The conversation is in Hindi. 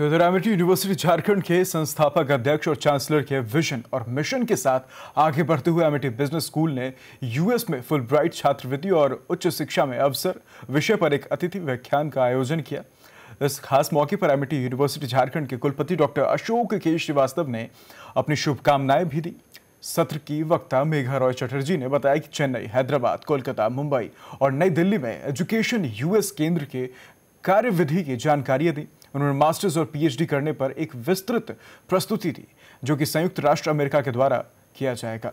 तो इधर अमेठी यूनिवर्सिटी झारखंड के संस्थापक अध्यक्ष और चांसलर के विजन और मिशन के साथ आगे बढ़ते हुए अमेठी बिजनेस स्कूल ने यूएस में फुल ब्राइट छात्रवृत्ति और उच्च शिक्षा में अवसर विषय पर एक अतिथि व्याख्यान का आयोजन किया इस खास मौके पर अमेठी यूनिवर्सिटी झारखंड के कुलपति डॉक्टर अशोक के श्रीवास्तव ने अपनी शुभकामनाएं भी दी सत्र की वक्ता मेघा रॉय चटर्जी ने बताया कि चेन्नई हैदराबाद कोलकाता मुंबई और नई दिल्ली में एजुकेशन यूएस केंद्र के कार्यविधि की जानकारी दी उन्होंने मास्टर्स और पीएचडी करने पर एक विस्तृत प्रस्तुति दी जो कि संयुक्त राष्ट्र अमेरिका के द्वारा किया जाएगा